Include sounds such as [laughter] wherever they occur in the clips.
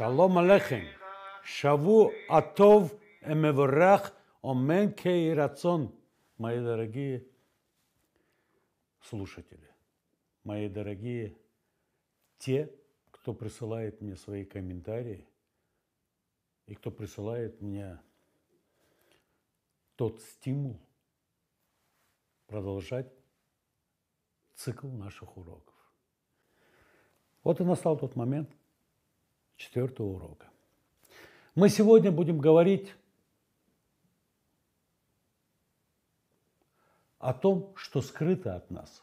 Шалом алейхем. Шаву атов эмеворах омен кей рацион. Мои дорогие слушатели, мои дорогие те, кто присылает мне свои комментарии и кто присылает мне тот стимул продолжать цикл наших уроков. Вот и настал тот момент, четвертого урока. Мы сегодня будем говорить о том, что скрыто от нас.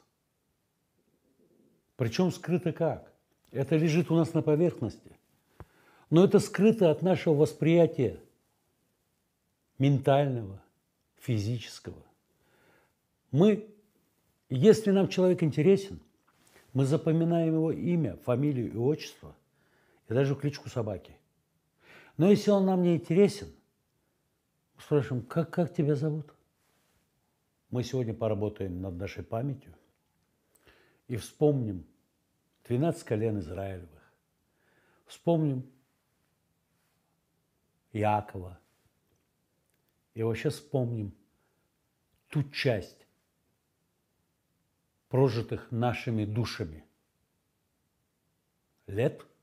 Причем скрыто как? Это лежит у нас на поверхности. Но это скрыто от нашего восприятия ментального, физического. Мы, если нам человек интересен, мы запоминаем его имя, фамилию и отчество – и даже кличку собаки. Но если он нам не интересен, спрашиваем, как, как тебя зовут? Мы сегодня поработаем над нашей памятью и вспомним 12 колен Израилевых, вспомним Якова, и вообще вспомним ту часть прожитых нашими душами лет –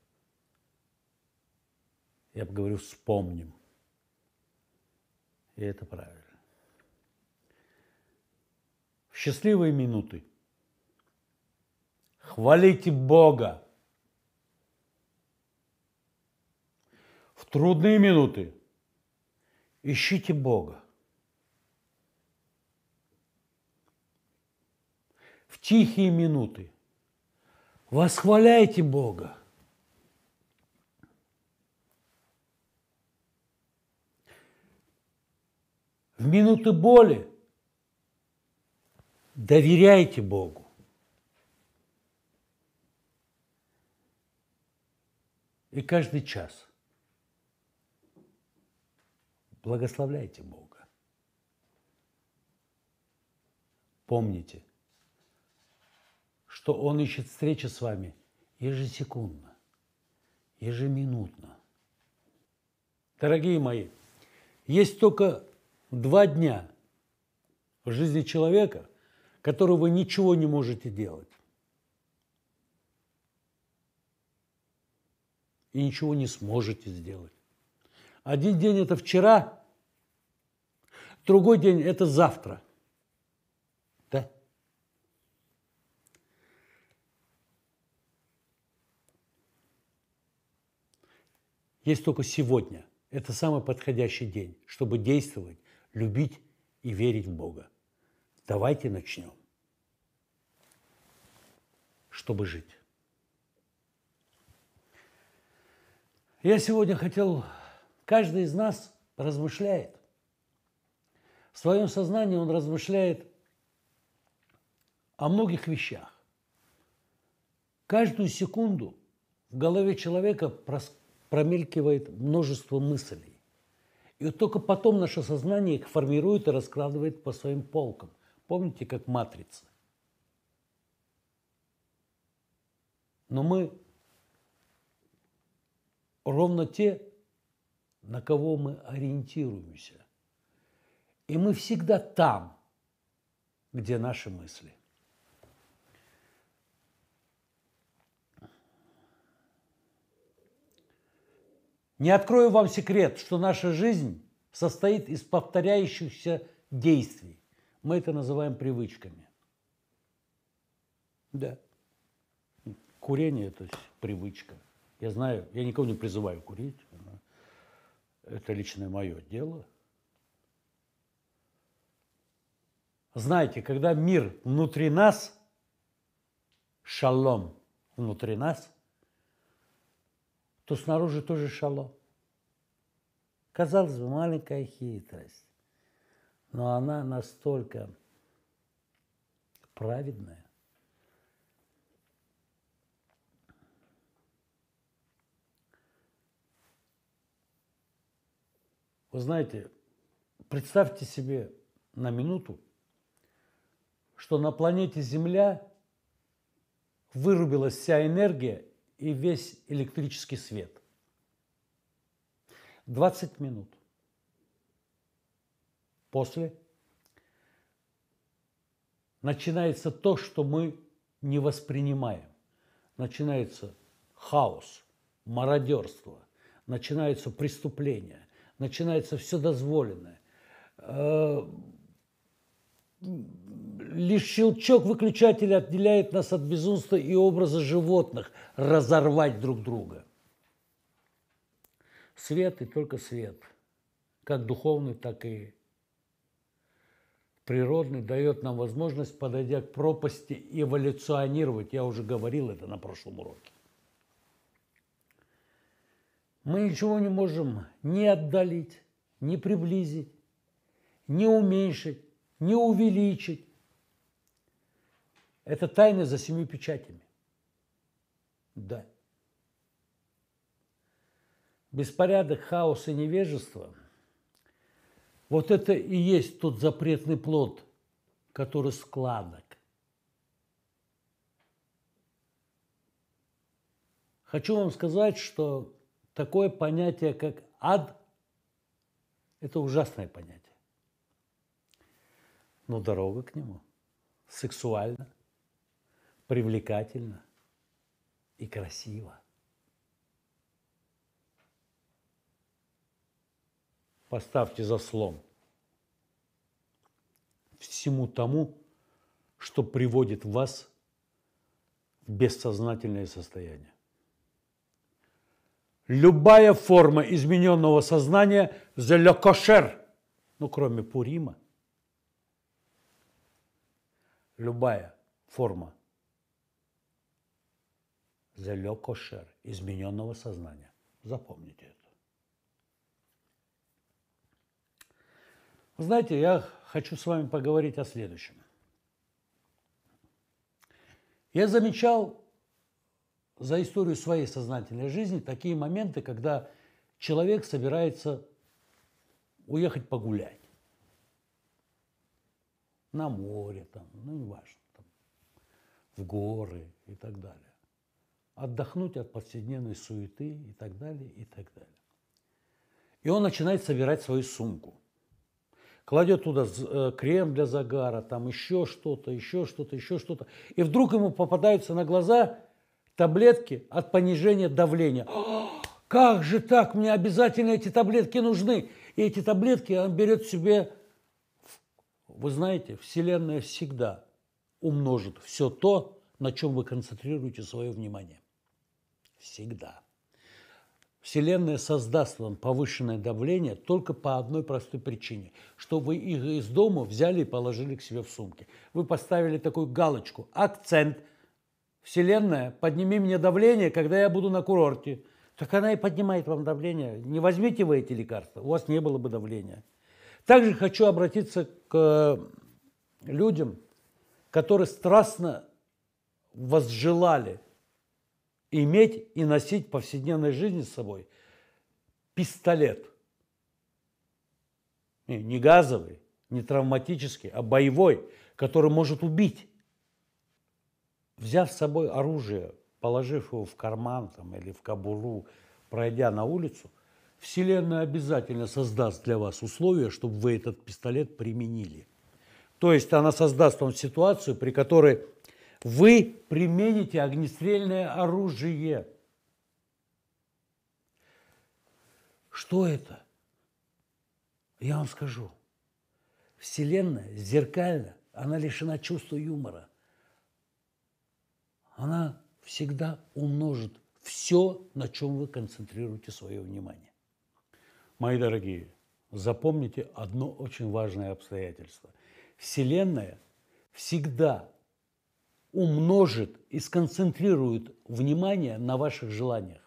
я говорю, вспомним. И это правильно. В счастливые минуты хвалите Бога. В трудные минуты ищите Бога. В тихие минуты восхваляйте Бога. в минуты боли доверяйте Богу. И каждый час благословляйте Бога. Помните, что Он ищет встречи с вами ежесекундно, ежеминутно. Дорогие мои, есть только два дня в жизни человека, которого вы ничего не можете делать. И ничего не сможете сделать. Один день это вчера, другой день это завтра. Да? Есть только сегодня. Это самый подходящий день, чтобы действовать любить и верить в Бога. Давайте начнем. Чтобы жить. Я сегодня хотел, каждый из нас размышляет. В своем сознании он размышляет о многих вещах. Каждую секунду в голове человека промелькивает множество мыслей. И вот только потом наше сознание их формирует и раскладывает по своим полкам. Помните, как матрица. Но мы ровно те, на кого мы ориентируемся. И мы всегда там, где наши мысли – Не открою вам секрет, что наша жизнь состоит из повторяющихся действий. Мы это называем привычками. Да. Курение – это привычка. Я знаю, я никого не призываю курить. Это личное мое дело. Знаете, когда мир внутри нас, шалом внутри нас – то снаружи тоже шалом. Казалось бы, маленькая хитрость, но она настолько праведная, Вы знаете, представьте себе на минуту, что на планете Земля вырубилась вся энергия и весь электрический свет. 20 минут. После начинается то, что мы не воспринимаем. Начинается хаос, мародерство, начинаются преступления, начинается все дозволенное. Э, Лишь щелчок выключателя отделяет нас от безумства и образа животных – разорвать друг друга. Свет и только свет, как духовный, так и природный, дает нам возможность, подойдя к пропасти, эволюционировать. Я уже говорил это на прошлом уроке. Мы ничего не можем ни отдалить, ни приблизить, ни уменьшить, не увеличить. Это тайны за семью печатями. Да. Беспорядок, хаос и невежество – вот это и есть тот запретный плод, который складок. Хочу вам сказать, что такое понятие, как ад, это ужасное понятие но ну, дорога к нему сексуальна, привлекательна и красива. Поставьте заслон всему тому, что приводит вас в бессознательное состояние. Любая форма измененного сознания – зелёкошер, ну, кроме Пурима – любая форма залег кошер измененного сознания. Запомните это. Знаете, я хочу с вами поговорить о следующем. Я замечал за историю своей сознательной жизни такие моменты, когда человек собирается уехать погулять на море, там, ну, неважно, там, в горы и так далее. Отдохнуть от повседневной суеты и так далее, и так далее. И он начинает собирать свою сумку. Кладет туда э, крем для загара, там еще что-то, еще что-то, еще что-то. И вдруг ему попадаются на глаза таблетки от понижения давления. Как же так? Мне обязательно эти таблетки нужны. И эти таблетки он берет себе вы знаете, Вселенная всегда умножит все то, на чем вы концентрируете свое внимание. Всегда. Вселенная создаст вам повышенное давление только по одной простой причине, что вы их из дома взяли и положили к себе в сумке. Вы поставили такую галочку, акцент. Вселенная, подними мне давление, когда я буду на курорте. Так она и поднимает вам давление. Не возьмите вы эти лекарства, у вас не было бы давления. Также хочу обратиться к э, людям, которые страстно возжелали иметь и носить в повседневной жизни с собой пистолет. Не газовый, не травматический, а боевой, который может убить. Взяв с собой оружие, положив его в карман там, или в кабуру, пройдя на улицу – Вселенная обязательно создаст для вас условия, чтобы вы этот пистолет применили. То есть она создаст вам ситуацию, при которой вы примените огнестрельное оружие. Что это? Я вам скажу. Вселенная зеркальна, она лишена чувства юмора. Она всегда умножит все, на чем вы концентрируете свое внимание. Мои дорогие, запомните одно очень важное обстоятельство. Вселенная всегда умножит и сконцентрирует внимание на ваших желаниях.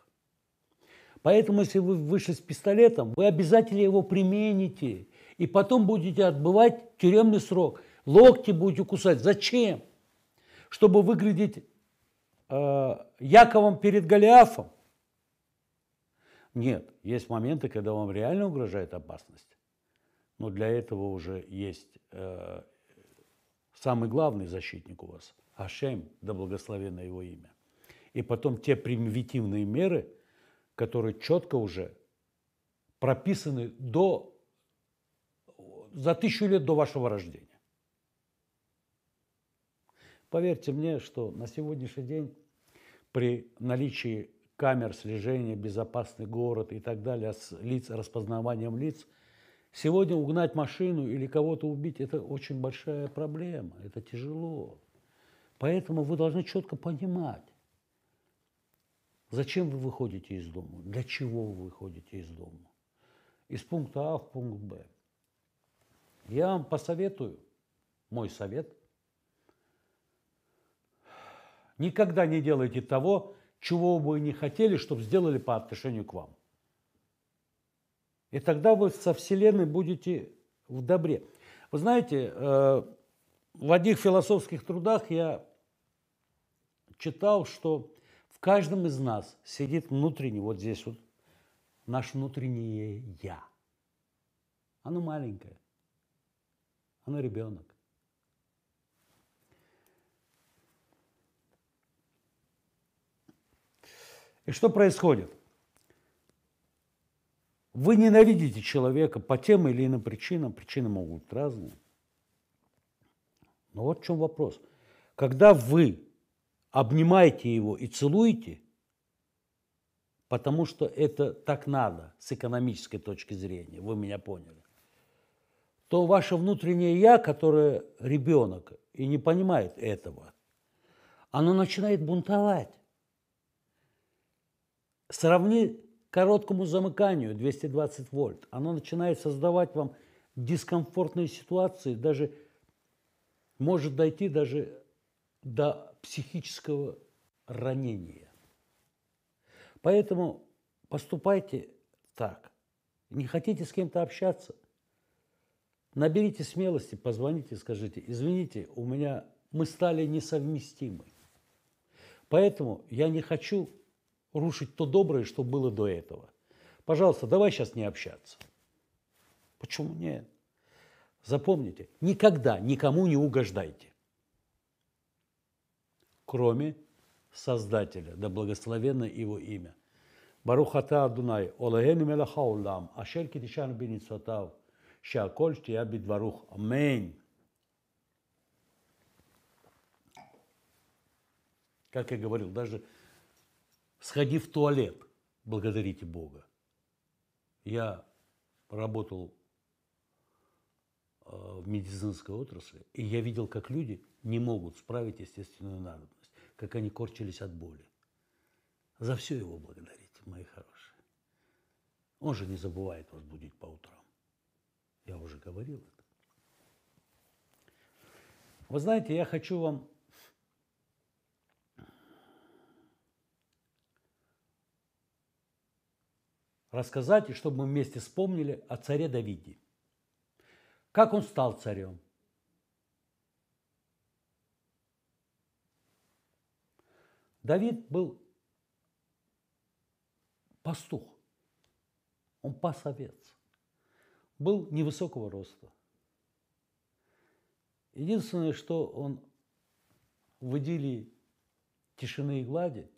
Поэтому, если вы вышли с пистолетом, вы обязательно его примените, и потом будете отбывать тюремный срок. Локти будете кусать. Зачем? Чтобы выглядеть э, Яковом перед Голиафом? Нет. Есть моменты, когда вам реально угрожает опасность, но для этого уже есть э, самый главный защитник у вас, Ашем, да благословенно его имя. И потом те примитивные меры, которые четко уже прописаны до, за тысячу лет до вашего рождения. Поверьте мне, что на сегодняшний день при наличии камер слежения, безопасный город и так далее, с лиц, распознаванием лиц. Сегодня угнать машину или кого-то убить – это очень большая проблема, это тяжело. Поэтому вы должны четко понимать, зачем вы выходите из дома, для чего вы выходите из дома. Из пункта А в пункт Б. Я вам посоветую, мой совет, никогда не делайте того, чего вы не хотели, чтобы сделали по отношению к вам. И тогда вы со Вселенной будете в добре. Вы знаете, э, в одних философских трудах я читал, что в каждом из нас сидит внутренний, вот здесь вот, наше внутреннее «я». Оно маленькое, оно ребенок. И что происходит? Вы ненавидите человека по тем или иным причинам, причины могут быть разные. Но вот в чем вопрос. Когда вы обнимаете его и целуете, потому что это так надо с экономической точки зрения, вы меня поняли, то ваше внутреннее «я», которое ребенок и не понимает этого, оно начинает бунтовать. Сравни короткому замыканию 220 вольт. Оно начинает создавать вам дискомфортные ситуации, даже может дойти даже до психического ранения. Поэтому поступайте так. Не хотите с кем-то общаться? Наберите смелости, позвоните и скажите, извините, у меня мы стали несовместимы. Поэтому я не хочу рушить то доброе, что было до этого. Пожалуйста, давай сейчас не общаться. Почему нет? Запомните, никогда никому не угождайте, кроме Создателя, да благословенно его имя. Барухата Адунай, Олагену Мелахаулам, Ашер Китишан Беницатав, Шаколь Штия Бидварух. Аминь. Как я говорил, даже сходи в туалет, благодарите Бога. Я работал э, в медицинской отрасли, и я видел, как люди не могут справить естественную надобность, как они корчились от боли. За все его благодарите, мои хорошие. Он же не забывает вас будить по утрам. Я уже говорил это. Вы знаете, я хочу вам рассказать, и чтобы мы вместе вспомнили о царе Давиде. Как он стал царем? Давид был пастух, он пас был невысокого роста. Единственное, что он в идиллии тишины и глади,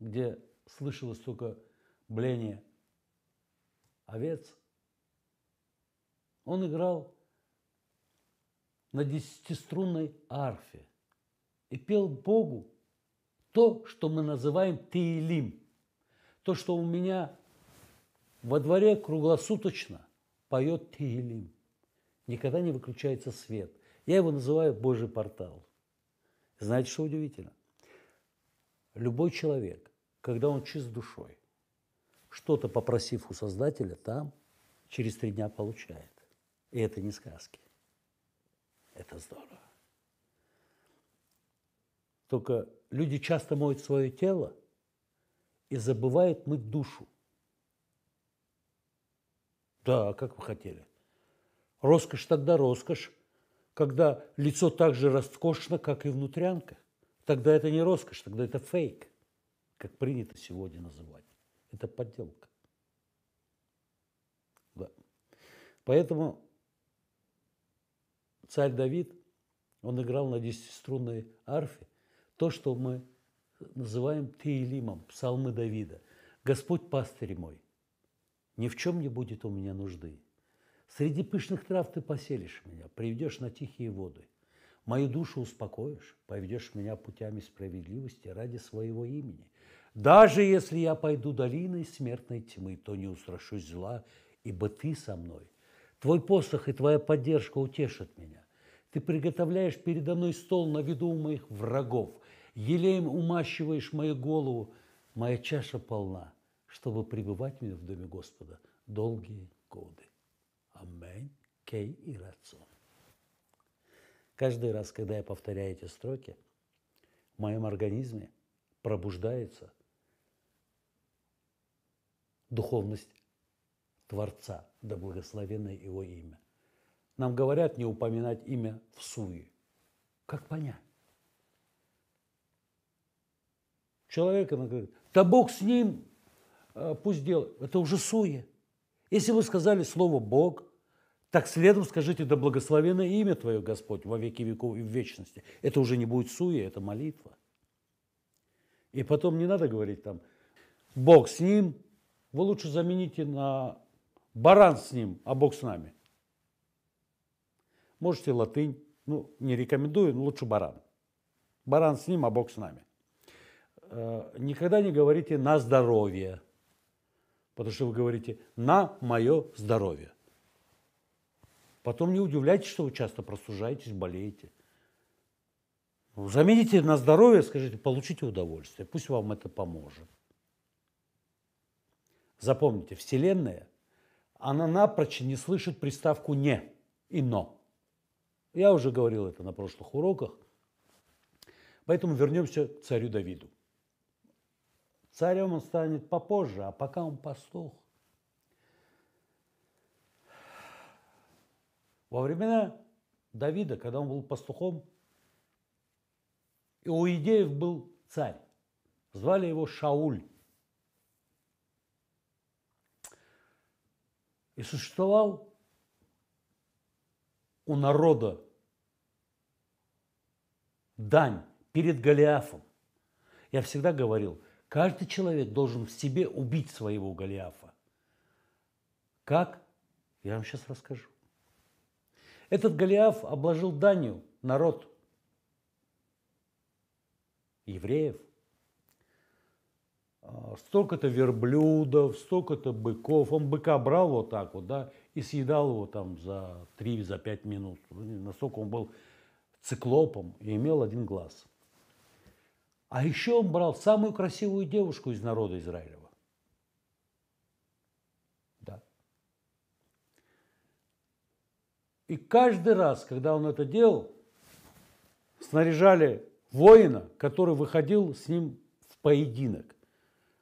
где слышалось только бление овец. Он играл на десятиструнной арфе и пел Богу то, что мы называем Тиелим. То, что у меня во дворе круглосуточно поет Тиелим. Никогда не выключается свет. Я его называю Божий портал. Знаете, что удивительно? Любой человек, когда он чист душой, что-то попросив у Создателя там, через три дня получает. И это не сказки. Это здорово. Только люди часто моют свое тело и забывают мыть душу. Да, а как вы хотели. Роскошь тогда роскошь, когда лицо так же роскошно, как и внутрянка. Тогда это не роскошь, тогда это фейк, как принято сегодня называть. Это подделка. Да. Поэтому царь Давид, он играл на десятиструнной арфе то, что мы называем Теилимом, псалмы Давида. «Господь пастырь мой, ни в чем не будет у меня нужды. Среди пышных трав ты поселишь меня, приведешь на тихие воды. Мою душу успокоишь, поведешь меня путями справедливости ради своего имени. Даже если я пойду долиной смертной тьмы, то не устрашусь зла, ибо ты со мной. Твой посох и твоя поддержка утешат меня. Ты приготовляешь передо мной стол на виду у моих врагов. Елеем умащиваешь мою голову. Моя чаша полна, чтобы пребывать мне в доме Господа долгие годы. Аминь. Кей и рацион. Каждый раз, когда я повторяю эти строки, в моем организме пробуждается – духовность Творца, да благословенное Его имя. Нам говорят не упоминать имя в суе. Как понять? Человек, он говорит, да Бог с ним, э, пусть делает. Это уже суе. Если вы сказали слово «Бог», так следом скажите, да благословенное имя Твое, Господь, во веки веков и в вечности. Это уже не будет суе, это молитва. И потом не надо говорить там, Бог с ним, вы лучше замените на баран с ним, а бог с нами. Можете латынь, ну, не рекомендую, но лучше баран. Баран с ним, а бог с нами. Э, никогда не говорите «на здоровье», потому что вы говорите «на мое здоровье». Потом не удивляйтесь, что вы часто простужаетесь, болеете. Замените на здоровье, скажите, получите удовольствие, пусть вам это поможет. Запомните, Вселенная, она напрочь не слышит приставку «не» и «но». Я уже говорил это на прошлых уроках. Поэтому вернемся к царю Давиду. Царем он станет попозже, а пока он пастух. Во времена Давида, когда он был пастухом, и у идеев был царь. Звали его Шауль. и существовал у народа дань перед Голиафом. Я всегда говорил, каждый человек должен в себе убить своего Голиафа. Как? Я вам сейчас расскажу. Этот Голиаф обложил данью народ евреев – а, столько-то верблюдов, столько-то быков. Он быка брал вот так вот, да, и съедал его там за 3-5 за минут. Ну, настолько он был циклопом и имел один глаз. А еще он брал самую красивую девушку из народа Израилева. Да. И каждый раз, когда он это делал, снаряжали воина, который выходил с ним в поединок.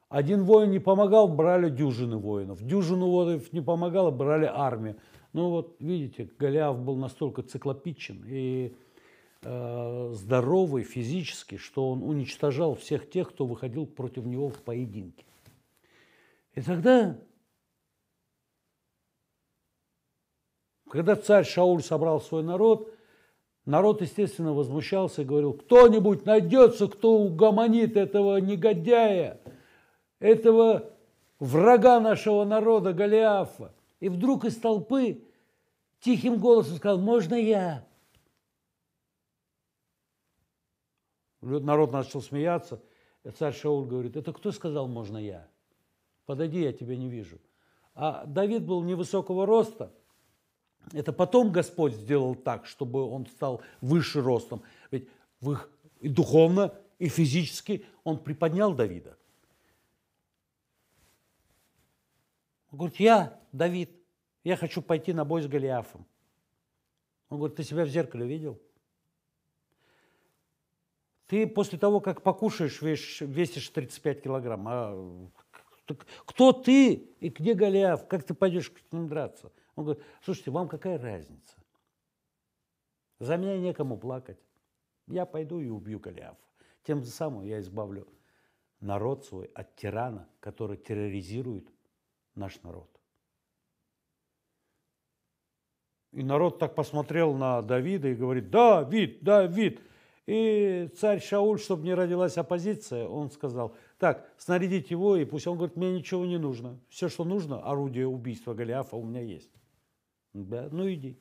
Один воин не помогал, брали дюжины воинов. Дюжину воинов не помогало, брали армию. Ну вот, видите, Голиаф был настолько циклопичен и э, здоровый физически, что он уничтожал всех тех, кто выходил против него в поединке. И тогда, когда царь Шауль собрал свой народ, народ, естественно, возмущался и говорил, кто-нибудь найдется, кто угомонит этого негодяя – этого врага нашего народа Голиафа. И вдруг из толпы тихим голосом сказал, можно я? Народ начал смеяться. Царь Шауль говорит, это кто сказал, можно я? Подойди, я тебя не вижу. А Давид был невысокого роста. Это потом Господь сделал так, чтобы он стал выше ростом. Ведь в их, и духовно, и физически он приподнял Давида. Он говорит, я Давид, я хочу пойти на бой с Голиафом. Он говорит, ты себя в зеркале видел? Ты после того, как покушаешь, весишь, весишь 35 килограмм. А кто ты и где Голиаф? Как ты пойдешь к ним драться? Он говорит, слушайте, вам какая разница? За меня некому плакать. Я пойду и убью Голиафа. Тем самым я избавлю народ свой от тирана, который терроризирует наш народ. И народ так посмотрел на Давида и говорит, Давид, Давид. И царь Шауль, чтобы не родилась оппозиция, он сказал, так, снарядите его, и пусть он говорит, мне ничего не нужно. Все, что нужно, орудие убийства Голиафа у меня есть. Да, ну иди.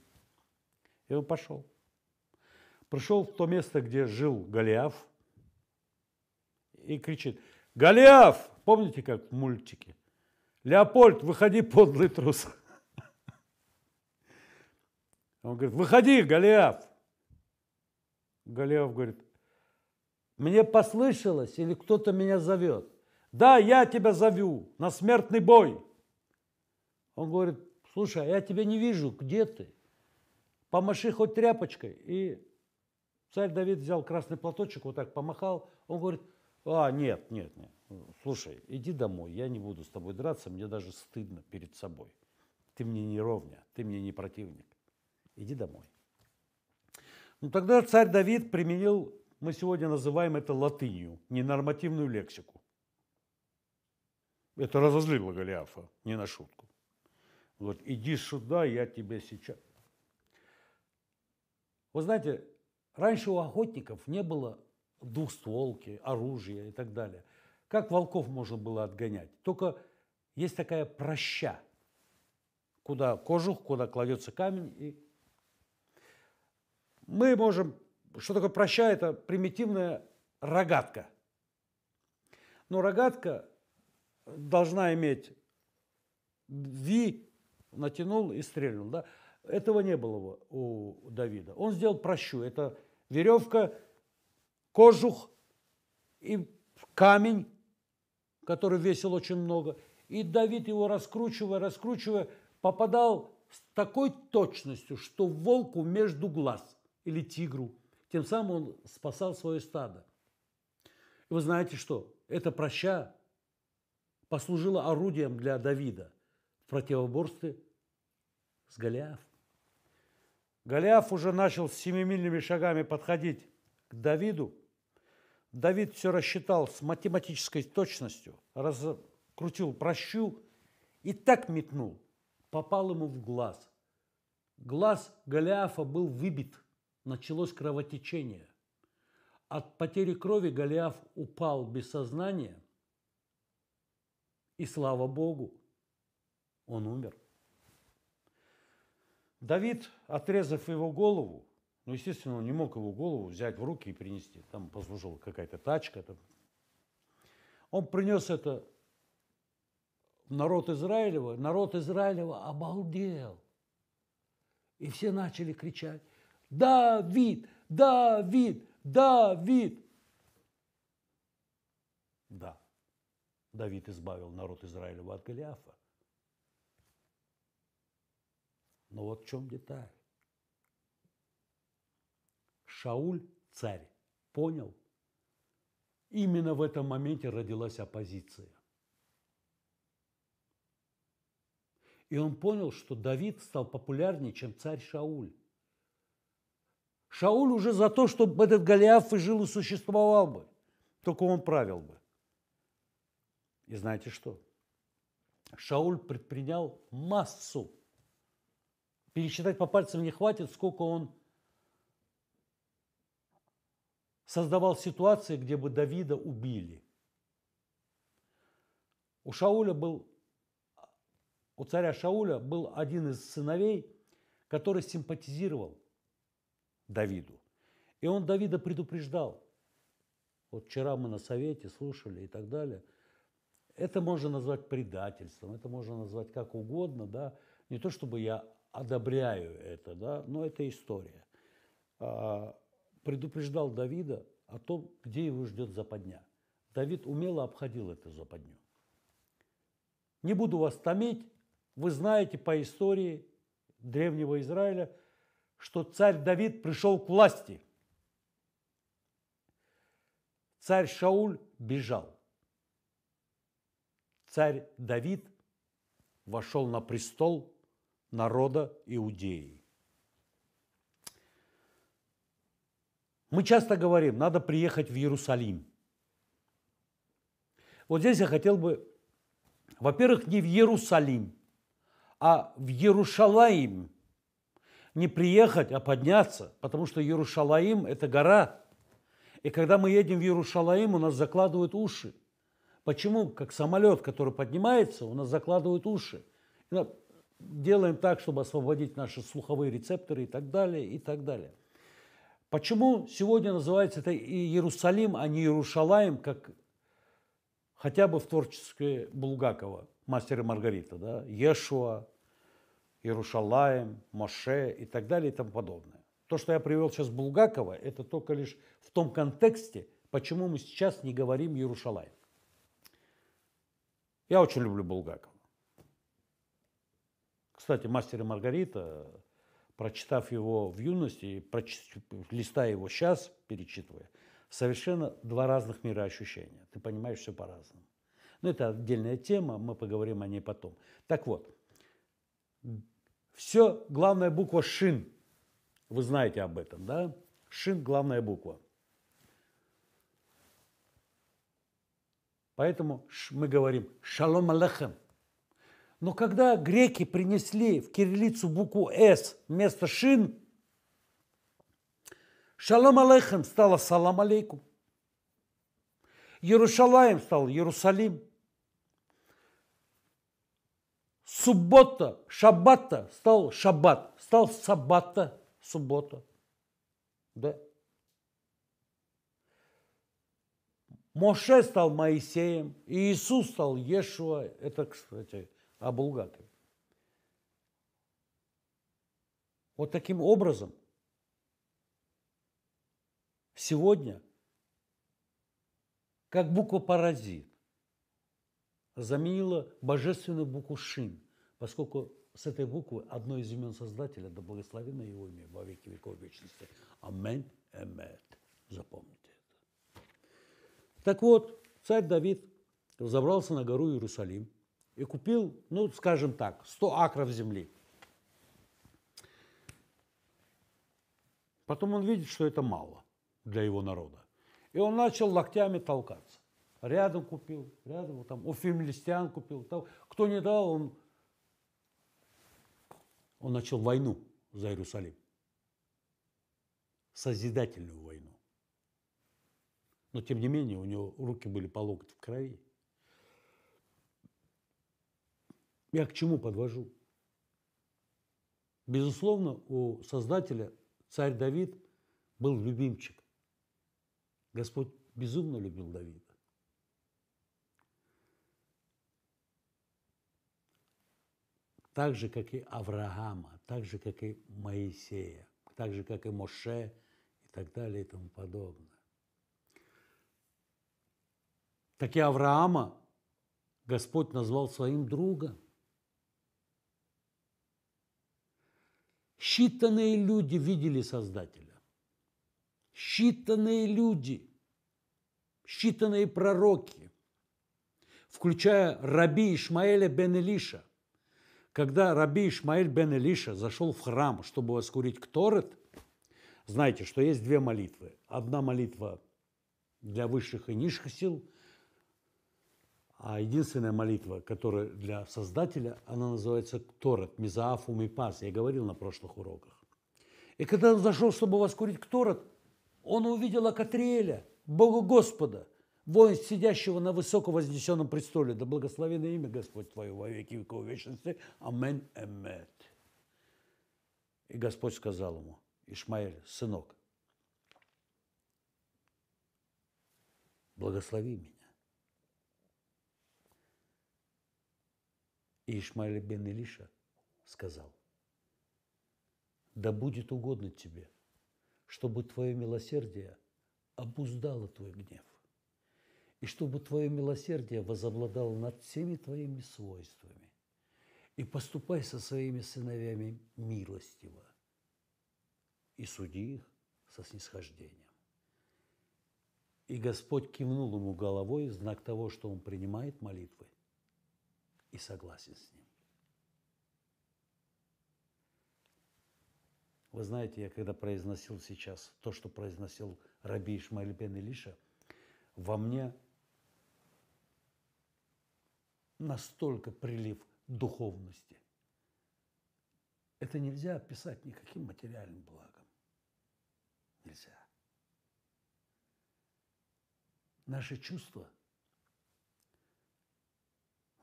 И он пошел. Пришел в то место, где жил Голиаф, и кричит, Голиаф! Помните, как в мультике? Леопольд, выходи, подлый трус. Он говорит, выходи, Голиаф. Голиаф говорит, мне послышалось или кто-то меня зовет. Да, я тебя зову на смертный бой. Он говорит, слушай, а я тебя не вижу, где ты? Помаши хоть тряпочкой. И царь Давид взял красный платочек, вот так помахал. Он говорит, а, нет, нет, нет слушай, иди домой, я не буду с тобой драться, мне даже стыдно перед собой. Ты мне не ровня, ты мне не противник. Иди домой. Ну тогда царь Давид применил, мы сегодня называем это латынью, ненормативную лексику. Это разозлило Голиафа, не на шутку. Вот иди сюда, я тебя сейчас. Вы знаете, раньше у охотников не было двухстволки, оружия и так далее – как волков можно было отгонять? Только есть такая проща, куда кожух, куда кладется камень. И... Мы можем... Что такое проща? Это примитивная рогатка. Но рогатка должна иметь ви, натянул и стрельнул. Да? Этого не было у Давида. Он сделал прощу. Это веревка, кожух и камень который весил очень много. И Давид его, раскручивая, раскручивая, попадал с такой точностью, что волку между глаз или тигру. Тем самым он спасал свое стадо. И вы знаете что? Эта проща послужила орудием для Давида в противоборстве с Голиафом. Голиаф уже начал с семимильными шагами подходить к Давиду – Давид все рассчитал с математической точностью, разкрутил прощу и так метнул. Попал ему в глаз. Глаз Голиафа был выбит. Началось кровотечение. От потери крови Голиаф упал без сознания. И слава Богу, он умер. Давид, отрезав его голову, ну, естественно, он не мог его голову взять в руки и принести. Там послужила какая-то тачка. Там. Он принес это в народ Израилева. Народ Израилева обалдел. И все начали кричать, Давид, Давид, Давид. Да, Давид избавил народ Израилева от Голиафа. Но вот в чем деталь. Шауль – царь. Понял? Именно в этом моменте родилась оппозиция. И он понял, что Давид стал популярнее, чем царь Шауль. Шауль уже за то, чтобы этот Голиаф и жил и существовал бы. Только он правил бы. И знаете что? Шауль предпринял массу. Пересчитать по пальцам не хватит, сколько он создавал ситуации, где бы Давида убили. У Шауля был, у царя Шауля был один из сыновей, который симпатизировал Давиду. И он Давида предупреждал. Вот вчера мы на совете слушали и так далее. Это можно назвать предательством, это можно назвать как угодно, да. Не то чтобы я одобряю это, да, но это история. А, предупреждал Давида о том, где его ждет западня. Давид умело обходил эту западню. Не буду вас томить, вы знаете по истории древнего Израиля, что царь Давид пришел к власти. Царь Шауль бежал. Царь Давид вошел на престол народа Иудеи. Мы часто говорим, надо приехать в Иерусалим. Вот здесь я хотел бы, во-первых, не в Иерусалим, а в Иерушалаим. Не приехать, а подняться, потому что Иерушалаим – это гора. И когда мы едем в Иерушалаим, у нас закладывают уши. Почему? Как самолет, который поднимается, у нас закладывают уши. Ну, делаем так, чтобы освободить наши слуховые рецепторы и так далее, и так далее. Почему сегодня называется это Иерусалим, а не Иерушалаем, как хотя бы в творчестве Булгакова, мастера Маргарита, да? Ешуа, Иерушалаем, Моше и так далее и тому подобное. То, что я привел сейчас Булгакова, это только лишь в том контексте, почему мы сейчас не говорим Иерушалаем. Я очень люблю Булгакова. Кстати, мастер и Маргарита прочитав его в юности, проч... листая его сейчас, перечитывая, совершенно два разных мира ощущения. Ты понимаешь все по-разному. Но это отдельная тема, мы поговорим о ней потом. Так вот, все, главная буква «шин». Вы знаете об этом, да? «Шин» – главная буква. Поэтому мы говорим «шалом алейхем», но когда греки принесли в кириллицу букву «С» вместо «Шин», Шалам алейхем стало салам алейкум. Иерушалаем стал Иерусалим. Суббота, шаббата стал шаббат, стал саббата, суббота. Да. Моше стал Моисеем, и Иисус стал Ешуа. Это, кстати, о Булгакове. Вот таким образом сегодня, как буква паразит, заменила божественную букву Шин, поскольку с этой буквы одно из имен Создателя, да благословенно его имя во веки веков вечности. Амен, эмет. Запомните это. Так вот, царь Давид забрался на гору Иерусалим – и купил, ну, скажем так, 100 акров земли. Потом он видит, что это мало для его народа. И он начал локтями толкаться. Рядом купил, рядом, вот там, уфимлистян купил. Там. Кто не дал, он, он начал войну за Иерусалим. Созидательную войну. Но, тем не менее, у него руки были по локоть в крови. Я к чему подвожу? Безусловно, у Создателя царь Давид был любимчик. Господь безумно любил Давида. Так же, как и Авраама, так же, как и Моисея, так же, как и Моше и так далее и тому подобное. Так и Авраама Господь назвал своим другом. Считанные люди видели Создателя. Считанные люди, считанные пророки, включая раби Ишмаэля бен Илиша. Когда раби Ишмаэль бен Илиша зашел в храм, чтобы воскурить Кторет, знаете, что есть две молитвы. Одна молитва для высших и низших сил – а единственная молитва, которая для Создателя, она называется Кторот, Мизааф Умипас. Я говорил на прошлых уроках. И когда он зашел, чтобы воскурить Кторот, он увидел Акатриэля, Бога Господа, воин, сидящего на высоко вознесенном престоле. Да благословено имя Господь Твое во веки веков вечности. Амен, эмет. И Господь сказал ему, Ишмаэль, сынок, благослови меня. И Ишмаэль бен Илиша сказал, «Да будет угодно тебе, чтобы твое милосердие обуздало твой гнев, и чтобы твое милосердие возобладало над всеми твоими свойствами, и поступай со своими сыновьями милостиво, и суди их со снисхождением. И Господь кивнул ему головой в знак того, что он принимает молитвы и согласен с ним. Вы знаете, я когда произносил сейчас то, что произносил Раби Ишмаэль Бен Илиша, во мне настолько прилив духовности. Это нельзя описать никаким материальным благом. Нельзя. Наши чувства –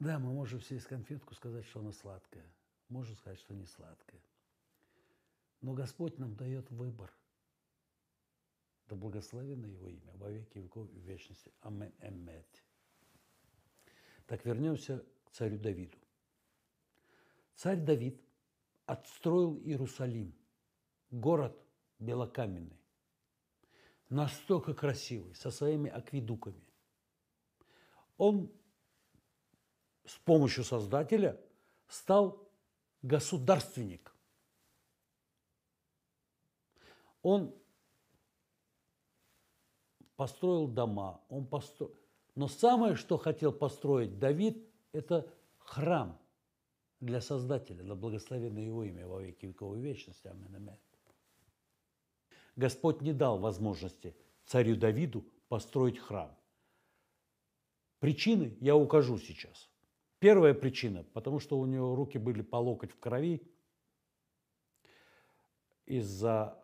да, мы можем съесть конфетку, сказать, что она сладкая. Можем сказать, что не сладкая. Но Господь нам дает выбор. Да благословено Его имя во веки веков и вечности. Амэн эммет. Так вернемся к царю Давиду. Царь Давид отстроил Иерусалим, город белокаменный, настолько красивый, со своими акведуками. Он с помощью Создателя стал государственник. Он построил дома, он построил... Но самое, что хотел построить Давид, это храм для Создателя, да благословенно его имя во веки веков и вечности. Амин, амин. Господь не дал возможности царю Давиду построить храм. Причины я укажу сейчас – Первая причина, потому что у него руки были по локоть в крови из-за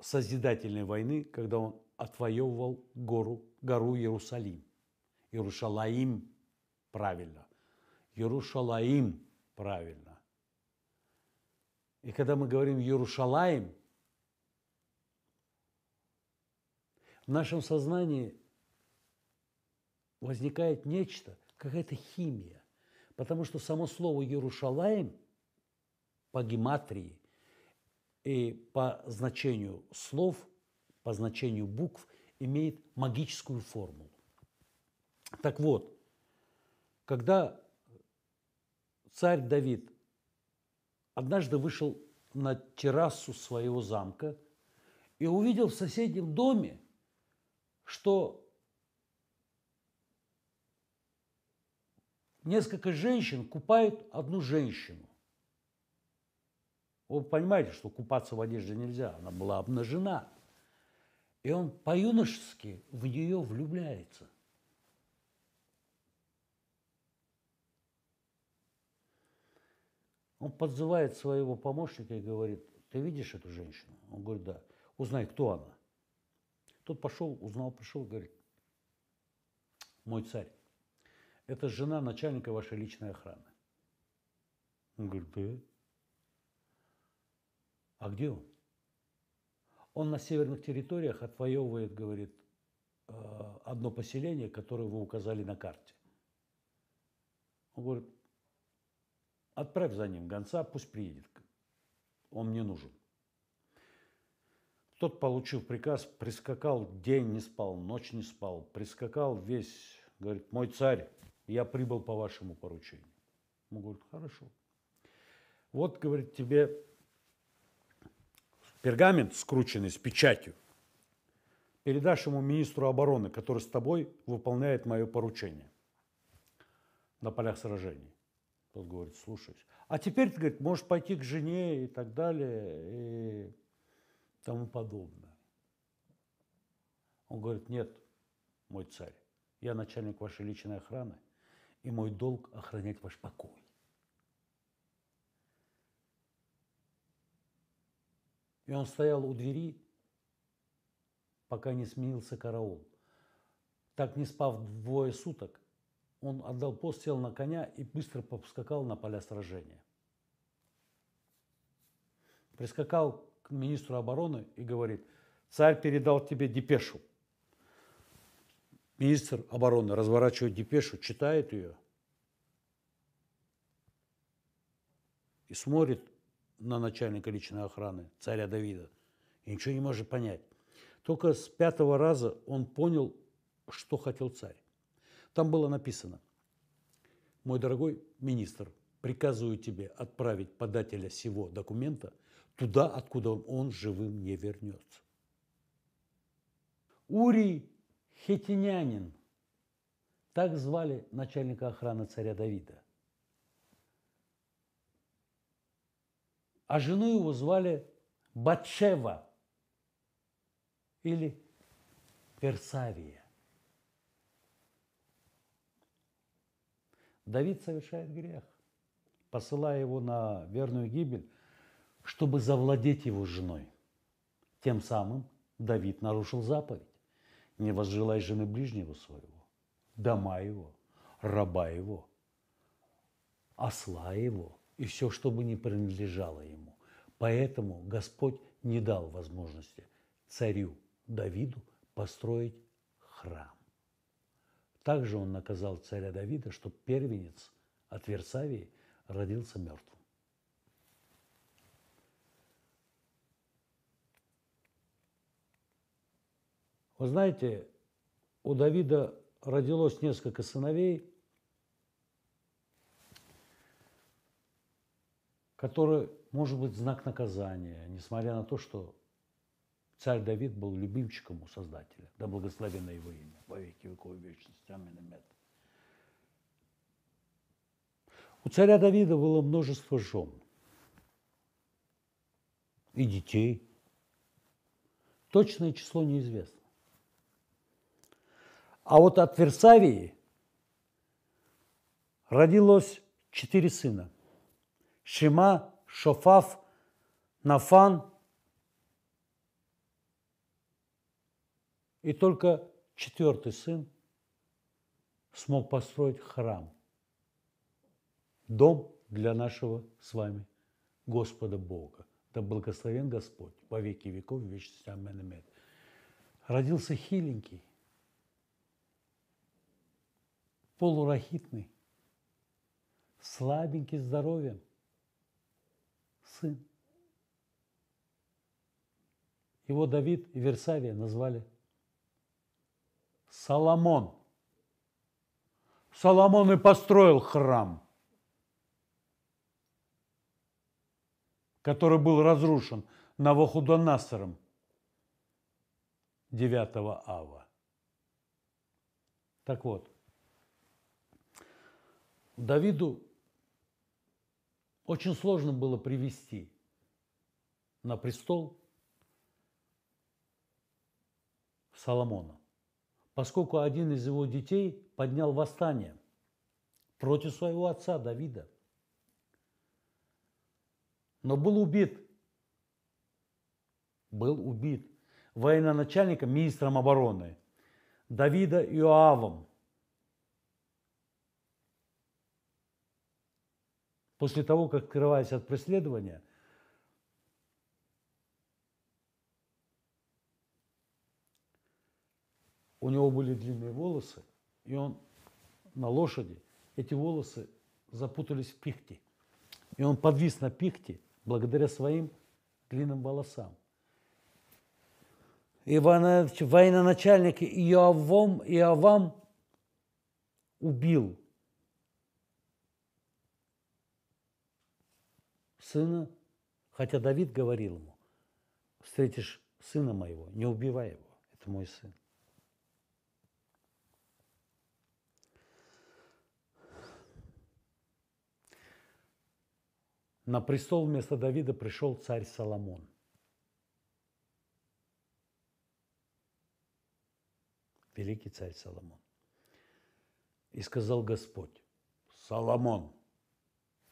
Созидательной войны, когда он отвоевывал гору, гору Иерусалим. Иерушалаим правильно. Иерушалаим правильно. И когда мы говорим Иерушалаим, в нашем сознании возникает нечто, какая-то химия. Потому что само слово Иерушалаем по гематрии и по значению слов, по значению букв имеет магическую формулу. Так вот, когда царь Давид однажды вышел на террасу своего замка и увидел в соседнем доме, что несколько женщин купают одну женщину. Вы понимаете, что купаться в одежде нельзя, она была обнажена. И он по-юношески в нее влюбляется. Он подзывает своего помощника и говорит, ты видишь эту женщину? Он говорит, да. Узнай, кто она. Тот пошел, узнал, пришел, говорит, мой царь. Это жена начальника вашей личной охраны. Он говорит, да. А где он? Он на северных территориях отвоевывает, говорит, э, одно поселение, которое вы указали на карте. Он говорит, отправь за ним гонца, пусть приедет. Он мне нужен. Тот, получив приказ, прискакал, день не спал, ночь не спал, прискакал весь, говорит, мой царь, я прибыл по вашему поручению. Он говорит, хорошо. Вот, говорит, тебе пергамент, скрученный с печатью, передашь ему министру обороны, который с тобой выполняет мое поручение на полях сражений. Тот говорит, слушаюсь. а теперь ты, говорит, можешь пойти к жене и так далее и тому подобное. Он говорит, нет, мой царь, я начальник вашей личной охраны, и мой долг охранять ваш покой. И он стоял у двери, пока не сменился караул. Так не спав двое суток, он отдал пост, сел на коня и быстро поскакал на поля сражения. Прискакал к министру обороны и говорит, царь передал тебе депешу – министр обороны разворачивает депешу, читает ее и смотрит на начальника личной охраны царя Давида и ничего не может понять. Только с пятого раза он понял, что хотел царь. Там было написано, мой дорогой министр, приказываю тебе отправить подателя всего документа туда, откуда он живым не вернется. Урий Хитинянин. Так звали начальника охраны царя Давида. А жену его звали Батшева или Версавия. Давид совершает грех, посылая его на верную гибель, чтобы завладеть его женой. Тем самым Давид нарушил заповедь. Не возжелай жены ближнего своего, дома его, раба его, осла его и все, что бы не принадлежало ему. Поэтому Господь не дал возможности царю Давиду построить храм. Также он наказал царя Давида, что первенец от Версавии родился мертвым. Вы знаете, у Давида родилось несколько сыновей, которые, может быть, знак наказания, несмотря на то, что царь Давид был любимчиком у Создателя. Да благословенно его имя во веки веков вечности. Аминь. Аминь. У царя Давида было множество жен и детей. Точное число неизвестно. А вот от Версавии родилось четыре сына. Шима, Шофав, Нафан и только четвертый сын смог построить храм, дом для нашего с вами Господа Бога. Да благословен Господь по веки веков, вечности. Аминь. Родился хиленький, полурахитный, слабенький здоровьем сын. Его Давид и Версавия назвали Соломон. Соломон и построил храм, который был разрушен Навуходонасором 9 ава. Так вот, Давиду очень сложно было привести на престол Соломона, поскольку один из его детей поднял восстание против своего отца Давида, но был убит. Был убит военачальником, министром обороны Давида Иоавом – после того, как открываясь от преследования, у него были длинные волосы, и он на лошади, эти волосы запутались в пихте. И он подвис на пихте благодаря своим длинным волосам. И военачальник Иовам, Иовам убил сына, хотя Давид говорил ему, встретишь сына моего, не убивай его, это мой сын. На престол вместо Давида пришел царь Соломон. Великий царь Соломон. И сказал Господь, Соломон,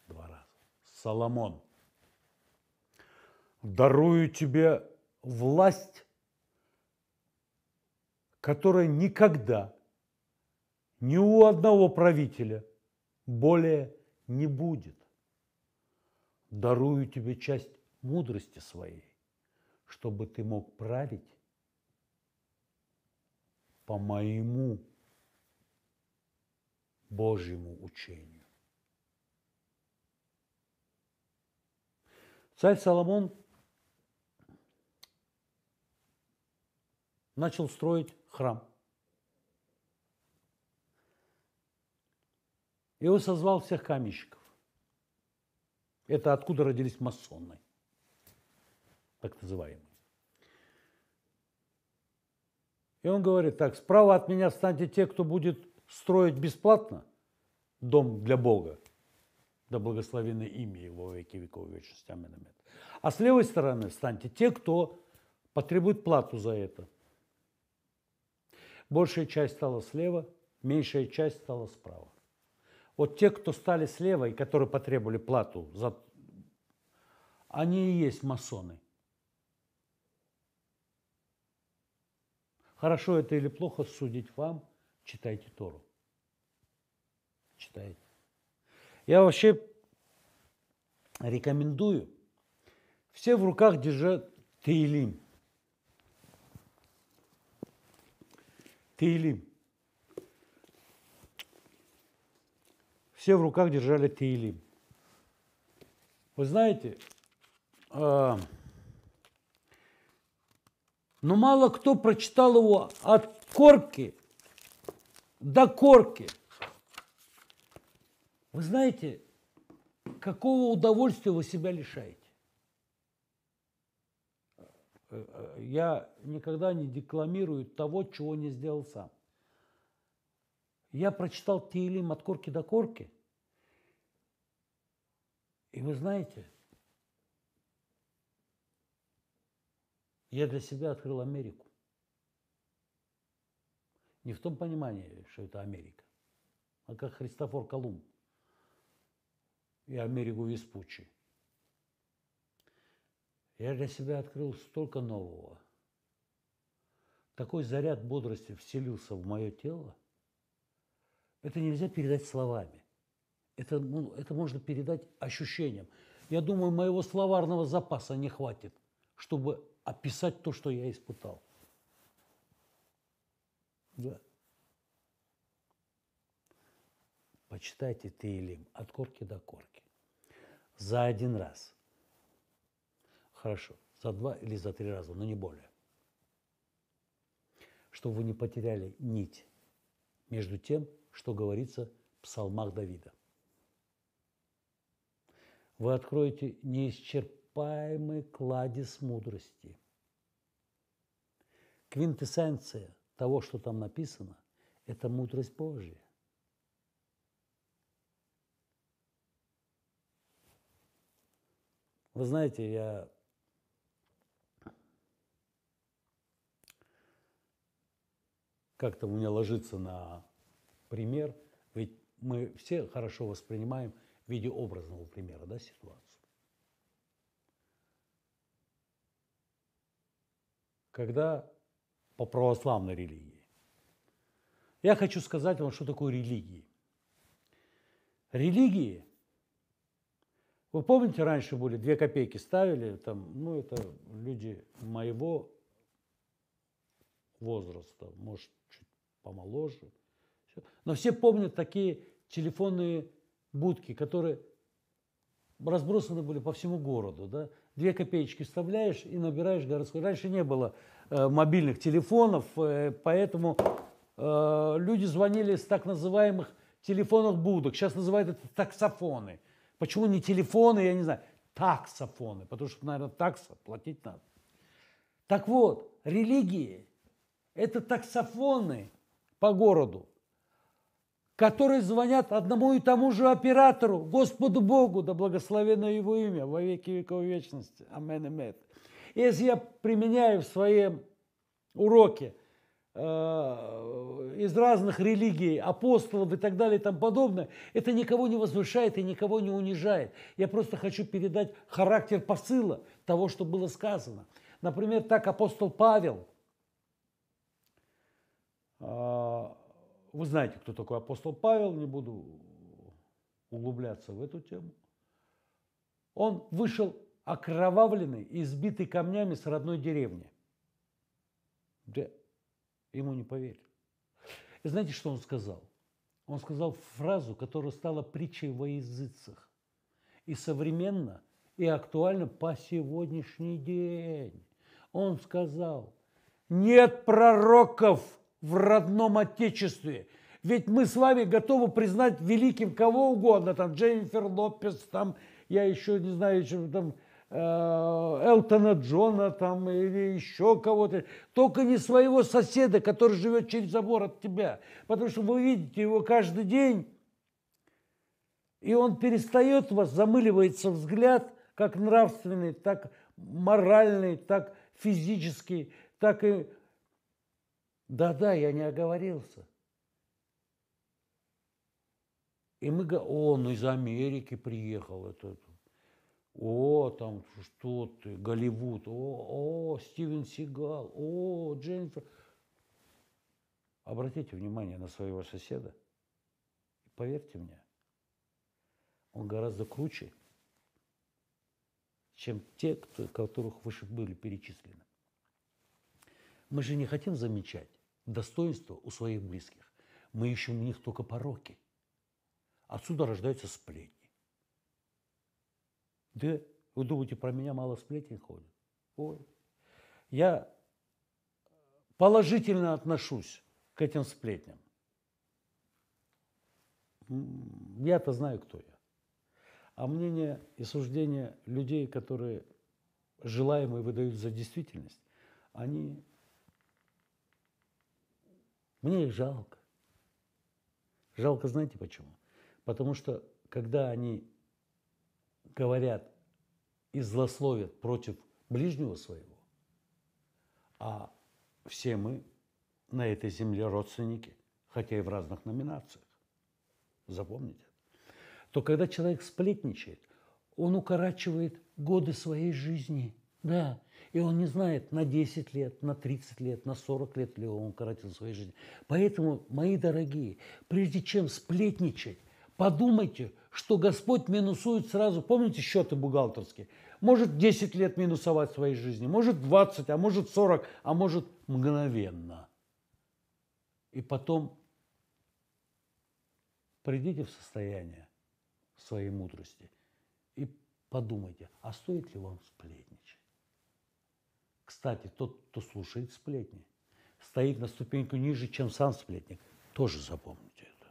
два раза, Соломон – Дарую тебе власть, которая никогда ни у одного правителя более не будет. Дарую тебе часть мудрости своей, чтобы ты мог править по моему Божьему учению. Царь Соломон начал строить храм. И он созвал всех каменщиков. Это откуда родились масоны, так называемые. И он говорит так, справа от меня станьте те, кто будет строить бесплатно дом для Бога, да благословенное имя Его во веки веков вечности. Аминь. А с левой стороны станьте те, кто потребует плату за это – Большая часть стала слева, меньшая часть стала справа. Вот те, кто стали слева и которые потребовали плату, за... они и есть масоны. Хорошо это или плохо судить вам, читайте Тору. Читайте. Я вообще рекомендую. Все в руках держат Тейлим – Таилим. Все в руках держали Таилим. Вы знаете, э, а, но ну, мало кто прочитал его от корки до корки. Вы знаете, какого удовольствия вы себя лишаете? Э, э, я никогда не декламирую того, чего не сделал сам. Я прочитал Тиелим от корки до корки, и вы знаете, я для себя открыл Америку. Не в том понимании, что это Америка, а как Христофор Колумб и Америку Веспуччи – я для себя открыл столько нового. Такой заряд бодрости вселился в мое тело. Это нельзя передать словами. Это, ну, это можно передать ощущением. Я думаю, моего словарного запаса не хватит, чтобы описать то, что я испытал. Да. Почитайте Тейлим от корки до корки. За один раз – Хорошо. За два или за три раза, но не более. Чтобы вы не потеряли нить между тем, что говорится в псалмах Давида. Вы откроете неисчерпаемый кладезь мудрости. Квинтэссенция того, что там написано, это мудрость Божья. Вы знаете, я как там у меня ложится на пример, ведь мы все хорошо воспринимаем в виде образного примера да, ситуацию. Когда по православной религии. Я хочу сказать вам, что такое религии. Религии, вы помните, раньше были две копейки ставили, там, ну это люди моего возраста, может, чуть помоложе. Но все помнят такие телефонные будки, которые разбросаны были по всему городу. Да? Две копеечки вставляешь и набираешь городской. Раньше не было э, мобильных телефонов, э, поэтому э, люди звонили с так называемых телефонных будок. Сейчас называют это таксофоны. Почему не телефоны, я не знаю. Таксофоны, потому что, наверное, такса платить надо. Так вот, религии это таксофоны по городу, которые звонят одному и тому же оператору, Господу Богу, да благословено Его имя во веки веков вечности. Амен, амет. Если я применяю в своем уроке э, из разных религий, апостолов и так далее и тому подобное, это никого не возвышает и никого не унижает. Я просто хочу передать характер посыла того, что было сказано. Например, так апостол Павел – а, вы знаете, кто такой апостол Павел, не буду углубляться в эту тему. Он вышел окровавленный, избитый камнями с родной деревни. Да, ему не поверили. И знаете, что он сказал? Он сказал фразу, которая стала притчей во языцах. И современно, и актуально по сегодняшний день. Он сказал, нет пророков – в родном отечестве. Ведь мы с вами готовы признать великим кого угодно, там Дженнифер Лопес, там, я еще не знаю, чем там, э, Элтона Джона там или еще кого-то. Только не своего соседа, который живет через забор от тебя. Потому что вы видите его каждый день, и он перестает вас, замыливается взгляд, как нравственный, так моральный, так физический, так и да-да, я не оговорился. И мы говорим, он из Америки приехал, этот. о, там, что ты, Голливуд, о, о, Стивен Сигал, о, Дженнифер. Обратите внимание на своего соседа. Поверьте мне, он гораздо круче, чем те, кто, которых выше были перечислены. Мы же не хотим замечать, достоинства у своих близких. Мы ищем у них только пороки. Отсюда рождаются сплетни. Да вы думаете, про меня мало сплетен ходит? Ой. Я положительно отношусь к этим сплетням. Я-то знаю, кто я. А мнение и суждение людей, которые желаемые выдают за действительность, они мне их жалко. Жалко, знаете почему? Потому что, когда они говорят и злословят против ближнего своего, а все мы на этой земле родственники, хотя и в разных номинациях, запомните, то когда человек сплетничает, он укорачивает годы своей жизни – да. И он не знает на 10 лет, на 30 лет, на 40 лет ли он коротил свою жизнь. Поэтому, мои дорогие, прежде чем сплетничать, подумайте, что Господь минусует сразу, помните счеты бухгалтерские, может 10 лет минусовать своей жизни, может 20, а может 40, а может мгновенно. И потом придите в состояние своей мудрости и подумайте, а стоит ли вам сплетничать. Кстати, тот, кто слушает сплетни, стоит на ступеньку ниже, чем сам сплетник. Тоже запомните это.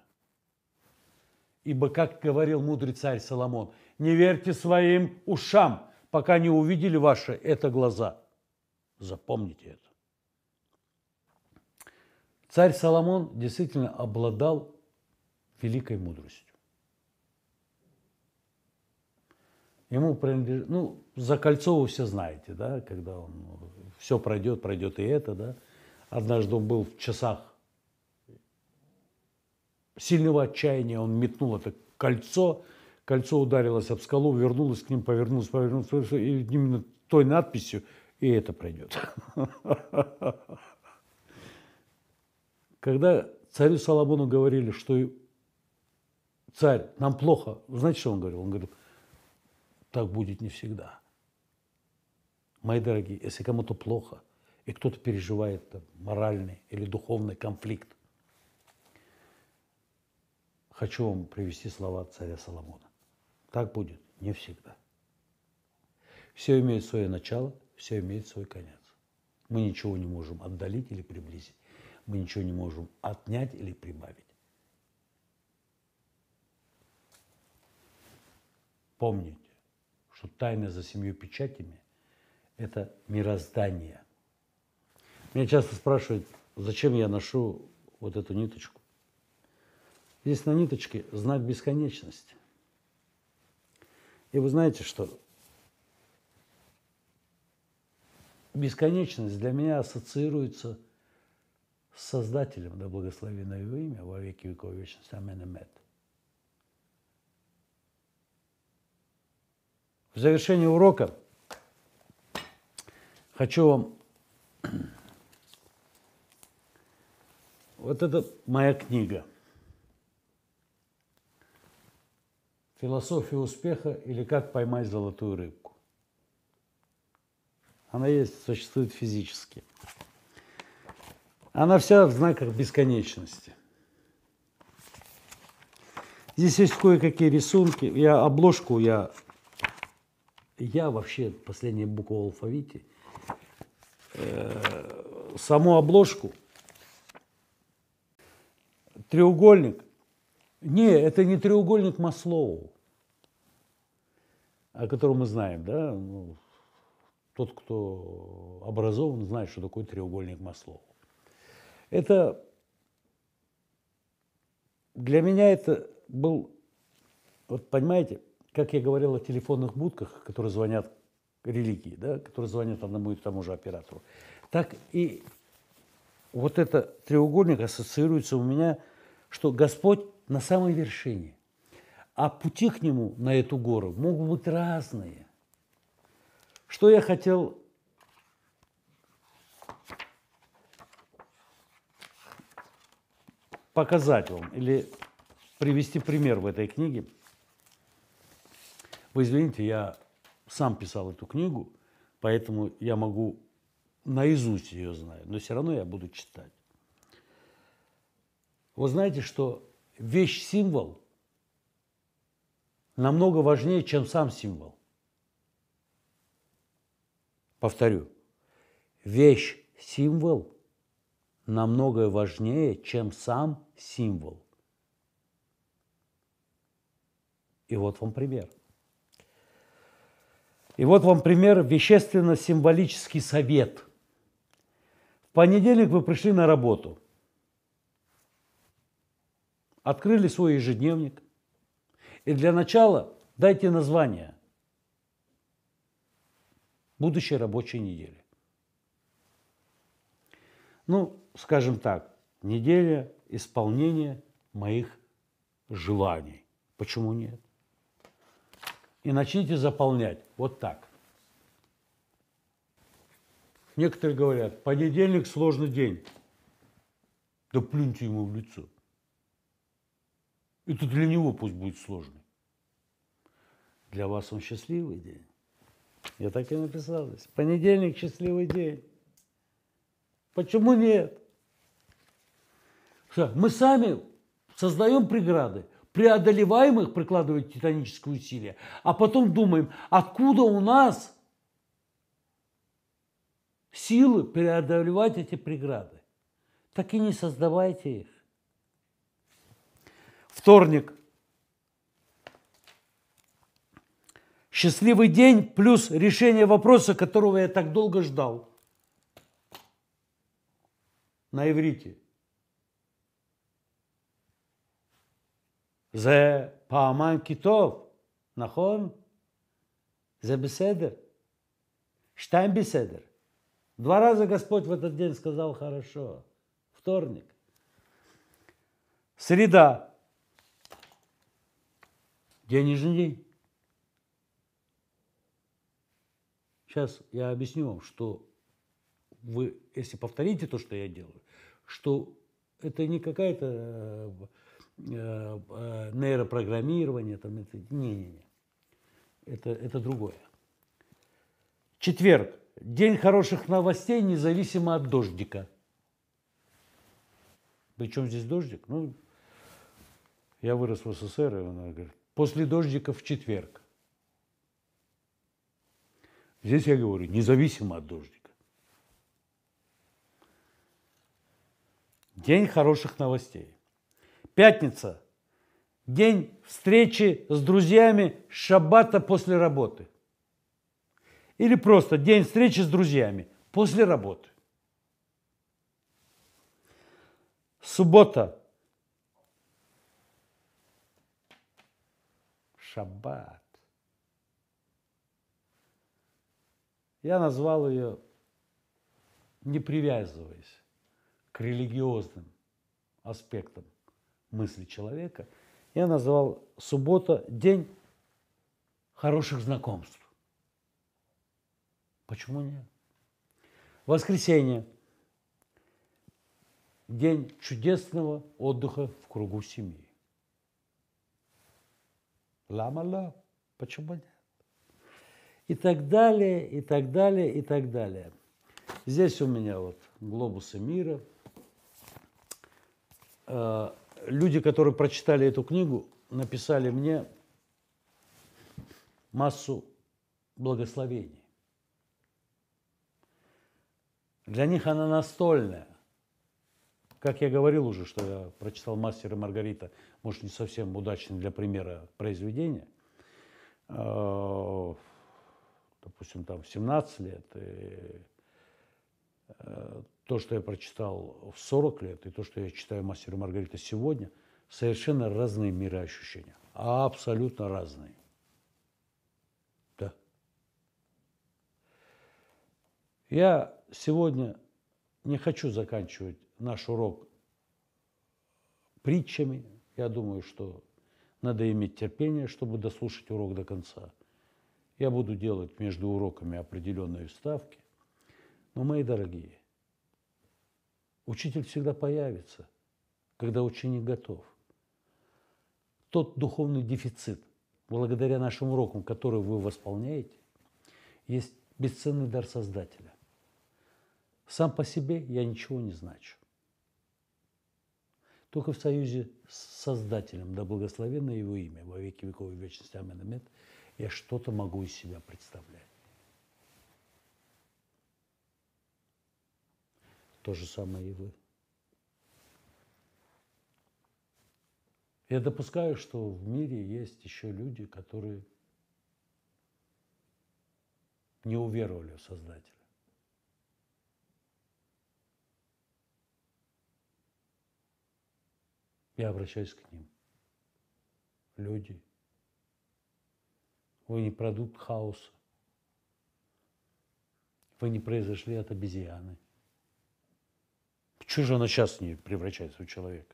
Ибо, как говорил мудрый царь Соломон, не верьте своим ушам, пока не увидели ваши это глаза. Запомните это. Царь Соломон действительно обладал великой мудростью. ему принадлежит, ну, вы все знаете, да, когда он ну, все пройдет, пройдет и это, да. Однажды он был в часах сильного отчаяния, он метнул это кольцо, кольцо ударилось об скалу, вернулось к ним, повернулось, повернулось, и именно той надписью и это пройдет. [laughs] Когда царю Соломону говорили, что царь, нам плохо, знаете, что он говорил? Он говорил, так будет не всегда. Мои дорогие, если кому-то плохо, и кто-то переживает там, моральный или духовный конфликт, хочу вам привести слова царя Соломона. Так будет не всегда. Все имеет свое начало, все имеет свой конец. Мы ничего не можем отдалить или приблизить. Мы ничего не можем отнять или прибавить. Помни, что тайна за семью печатями – это мироздание. Меня часто спрашивают, зачем я ношу вот эту ниточку. Здесь на ниточке знак бесконечности. И вы знаете, что бесконечность для меня ассоциируется с Создателем, да благословено его имя, во веки веков вечности. Амин и мед. В завершении урока хочу вам... Вот это моя книга. «Философия успеха» или «Как поймать золотую рыбку». Она есть, существует физически. Она вся в знаках бесконечности. Здесь есть кое-какие рисунки. Я обложку я я вообще последняя буква в алфавите. Э, саму обложку. Треугольник. Не, это не треугольник Маслоу, о котором мы знаем, да? Ну, тот, кто образован, знает, что такое треугольник Маслоу. Это для меня это был, вот понимаете, как я говорил о телефонных будках, которые звонят религии, да, которые звонят одному и тому же оператору, так и вот этот треугольник ассоциируется у меня, что Господь на самой вершине, а пути к Нему на эту гору могут быть разные. Что я хотел показать вам или привести пример в этой книге – вы извините, я сам писал эту книгу, поэтому я могу наизусть ее знаю, но все равно я буду читать. Вы знаете, что вещь-символ намного важнее, чем сам символ. Повторю, вещь-символ намного важнее, чем сам символ. И вот вам пример – и вот вам пример вещественно-символический совет. В понедельник вы пришли на работу, открыли свой ежедневник, и для начала дайте название будущей рабочей недели. Ну, скажем так, неделя исполнения моих желаний. Почему нет? и начните заполнять. Вот так. Некоторые говорят, понедельник сложный день. Да плюньте ему в лицо. Это для него пусть будет сложный. Для вас он счастливый день. Я так и написал Понедельник – счастливый день. Почему нет? мы сами создаем преграды преодолеваемых прикладывает титанические усилия, а потом думаем, откуда у нас силы преодолевать эти преграды. Так и не создавайте их. Вторник. Счастливый день плюс решение вопроса, которого я так долго ждал. На иврите. זה פעמיים כי טוב, נכון? זה בסדר. שתיים בסדר. Два раза Господь в этот день сказал хорошо. Вторник. Среда. Денежный день. Сейчас я объясню вам, что вы, если повторите то, что я делаю, что это не какая-то э, Э, нейропрограммирование. Там, это, не, не, не. Это, это другое. Четверг. День хороших новостей, независимо от дождика. Причем здесь дождик? Ну, я вырос в СССР, и он говорит, после дождика в четверг. Здесь я говорю, независимо от дождика. День хороших новостей. Пятница. День встречи с друзьями шаббата после работы. Или просто день встречи с друзьями после работы. Суббота. Шаббат. Я назвал ее, не привязываясь к религиозным аспектам мысли человека. Я назвал суббота день хороших знакомств. Почему нет? Воскресенье – день чудесного отдыха в кругу семьи. Ла-ма-ла, почему нет? И так далее, и так далее, и так далее. Здесь у меня вот глобусы мира э, – люди, которые прочитали эту книгу, написали мне массу благословений. Для них она настольная. Как я говорил уже, что я прочитал «Мастера и Маргарита», может, не совсем удачное для примера произведение. Э, допустим, там в 17 лет. И то, что я прочитал в 40 лет, и то, что я читаю «Мастера Маргарита» сегодня, совершенно разные мироощущения. Абсолютно разные. Да. Я сегодня не хочу заканчивать наш урок притчами. Я думаю, что надо иметь терпение, чтобы дослушать урок до конца. Я буду делать между уроками определенные вставки – но, мои дорогие, учитель всегда появится, когда ученик готов. Тот духовный дефицит, благодаря нашим урокам, который вы восполняете, есть бесценный дар Создателя. Сам по себе я ничего не значу. Только в союзе с Создателем, да благословенное его имя, во веки веков и вечности, амин, амин, я что-то могу из себя представлять. то же самое и вы. Я допускаю, что в мире есть еще люди, которые не уверовали в Создателя. Я обращаюсь к ним. Люди, вы не продукт хаоса. Вы не произошли от обезьяны. Чего же она сейчас не превращается в человека?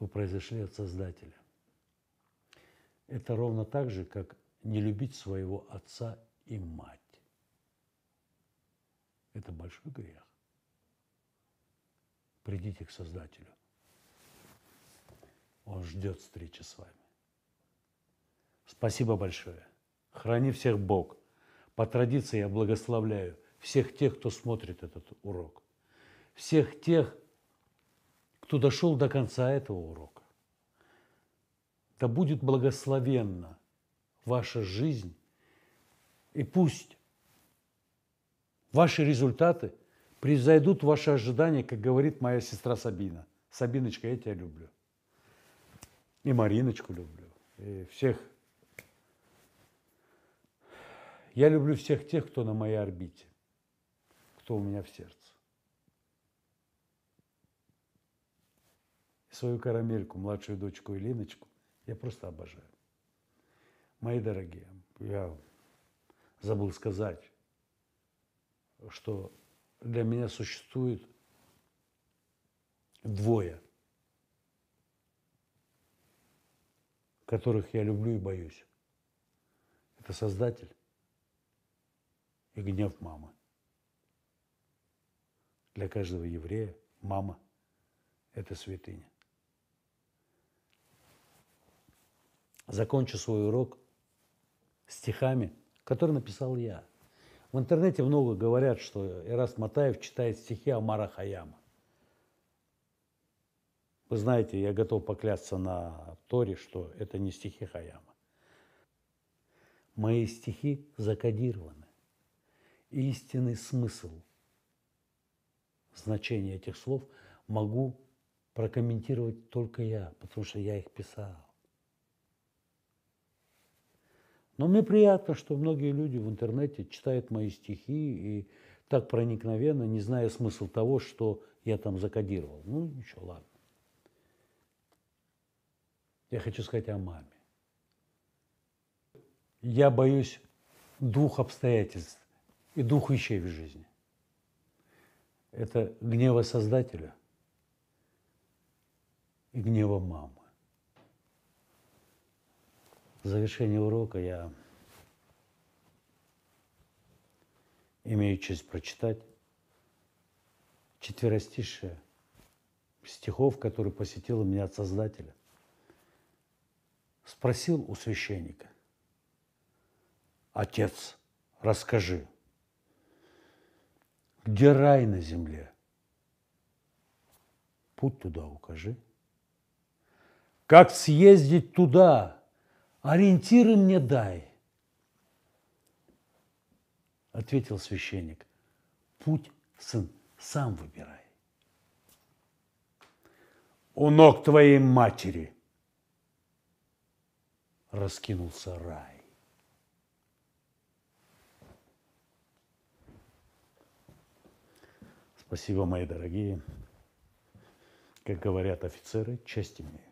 Вы произошли от Создателя. Это ровно так же, как не любить своего отца и мать. Это большой грех. Придите к Создателю. Он ждет встречи с вами. Спасибо большое. Храни всех Бог. По традиции я благословляю – всех тех, кто смотрит этот урок, всех тех, кто дошел до конца этого урока. Да будет благословенна ваша жизнь, и пусть ваши результаты превзойдут ваши ожидания, как говорит моя сестра Сабина. Сабиночка, я тебя люблю. И Мариночку люблю. И всех. Я люблю всех тех, кто на моей орбите кто у меня в сердце. свою карамельку, младшую дочку Илиночку, я просто обожаю. Мои дорогие, я забыл сказать, что для меня существует двое, которых я люблю и боюсь. Это Создатель и гнев мамы. Для каждого еврея мама – это святыня. Закончу свой урок стихами, которые написал я. В интернете много говорят, что Эраст Матаев читает стихи Амара Хаяма. Вы знаете, я готов поклясться на Торе, что это не стихи Хаяма. Мои стихи закодированы. Истинный смысл – значение этих слов могу прокомментировать только я, потому что я их писал. Но мне приятно, что многие люди в интернете читают мои стихи и так проникновенно, не зная смысл того, что я там закодировал. Ну, ничего, ладно. Я хочу сказать о маме. Я боюсь двух обстоятельств и двух вещей в жизни это гнева Создателя и гнева мамы. В завершении урока я имею честь прочитать четверостишее стихов, которые посетило меня от Создателя. Спросил у священника, «Отец, расскажи, где рай на земле. Путь туда укажи. Как съездить туда? Ориентиры мне дай. Ответил священник. Путь, сын, сам выбирай. У ног твоей матери раскинулся рай. Спасибо, мои дорогие. Как говорят офицеры, честь имею.